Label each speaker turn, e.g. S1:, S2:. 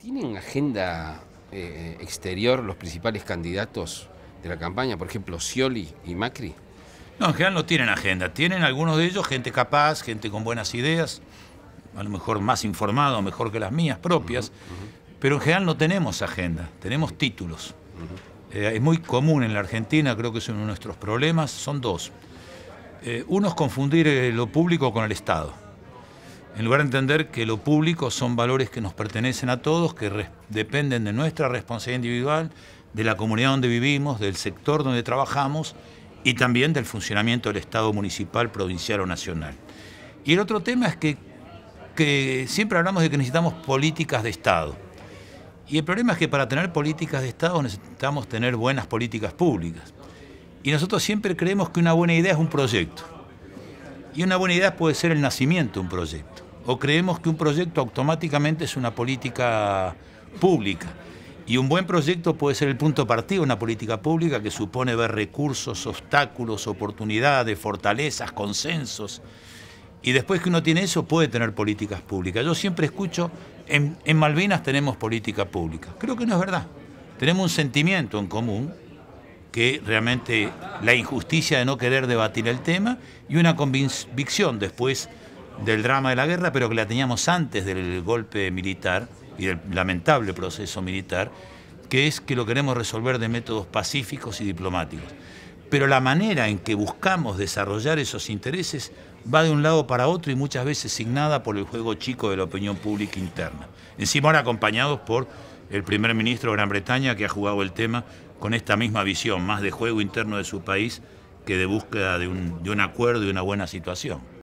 S1: ¿Tienen agenda eh, exterior los principales candidatos de la campaña? Por ejemplo, Scioli y Macri. No, en general no tienen agenda. Tienen algunos de ellos gente capaz, gente con buenas ideas, a lo mejor más informado, mejor que las mías propias, pero en general no tenemos agenda, tenemos títulos. Eh, es muy común en la Argentina, creo que es uno de nuestros problemas, son dos. Eh, uno es confundir lo público con el Estado en lugar de entender que lo público son valores que nos pertenecen a todos, que dependen de nuestra responsabilidad individual, de la comunidad donde vivimos, del sector donde trabajamos y también del funcionamiento del Estado municipal, provincial o nacional. Y el otro tema es que, siempre hablamos de que necesitamos políticas de Estado. Y el problema es que para tener políticas de Estado necesitamos tener buenas políticas públicas. Y nosotros siempre creemos que una buena idea es un proyecto. Y una buena idea puede ser el nacimiento de un proyecto o creemos que un proyecto automáticamente es una política pública. Y un buen proyecto puede ser el punto partido, una política pública que supone ver recursos, obstáculos, oportunidades, fortalezas, consensos. Y después que uno tiene eso, puede tener políticas públicas. Yo siempre escucho, en Malvinas tenemos política pública. Creo que no es verdad. Tenemos un sentimiento en común, que realmente la injusticia de no querer debatir el tema, y una convicción después del drama de la guerra, pero que la teníamos antes del golpe militar y del lamentable proceso militar, que es que lo queremos resolver de métodos pacíficos y diplomáticos. Pero la manera en que buscamos desarrollar esos intereses va de un lado para otro y muchas veces signada por el juego chico de la opinión pública interna. Encima ahora acompañados por el primer ministro de Gran Bretaña que ha jugado el tema con esta misma visión, más de juego interno de su país que de búsqueda de un, de un acuerdo y una buena situación.